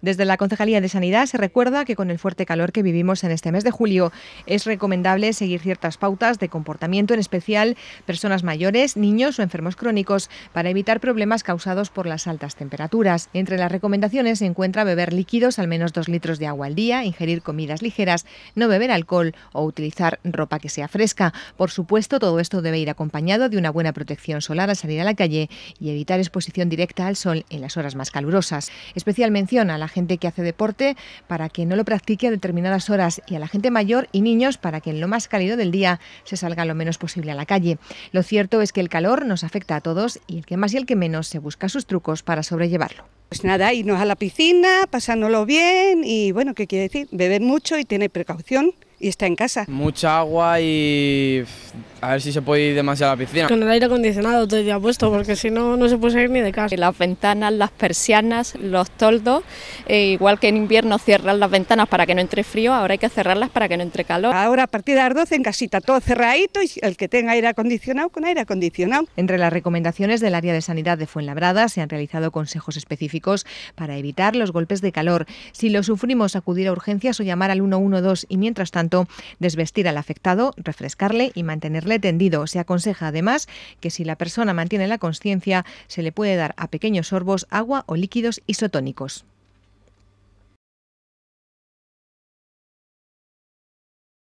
Desde la Concejalía de Sanidad se recuerda que con el fuerte calor que vivimos en este mes de julio es recomendable seguir ciertas pautas de comportamiento, en especial personas mayores, niños o enfermos crónicos, para evitar problemas causados por las altas temperaturas. Entre las recomendaciones se encuentra beber líquidos, al menos 2 litros de agua al día, ingerir comidas ligeras, no beber alcohol o utilizar ropa que sea fresca. Por supuesto, todo esto debe ir acompañado de una buena protección solar al salir a la calle y evitar exposición directa al sol en las horas más calurosas. Especial mención a la gente que hace deporte para que no lo practique a determinadas horas y a la gente mayor y niños para que en lo más cálido del día se salga lo menos posible a la calle. Lo cierto es que el calor nos afecta a todos y el que más y el que menos se busca sus trucos para sobrellevarlo. Pues nada, irnos a la piscina, pasándolo bien y bueno, ¿qué quiere decir? Beber mucho y tener precaución y está en casa. Mucha agua y a ver si se puede ir demasiado a la piscina. Con el aire acondicionado todo el día puesto, porque si no, no se puede salir ni de casa. Las ventanas, las persianas, los toldos, e igual que en invierno cierran las ventanas para que no entre frío, ahora hay que cerrarlas para que no entre calor. Ahora a partir de las 12 en casita, todo cerradito y el que tenga aire acondicionado, con aire acondicionado. Entre las recomendaciones del área de sanidad de Fuenlabrada se han realizado consejos específicos para evitar los golpes de calor. Si lo sufrimos, acudir a urgencias o llamar al 112 y mientras tanto tanto, desvestir al afectado, refrescarle y mantenerle tendido. Se aconseja además que si la persona mantiene la conciencia, se le puede dar a pequeños sorbos agua o líquidos isotónicos.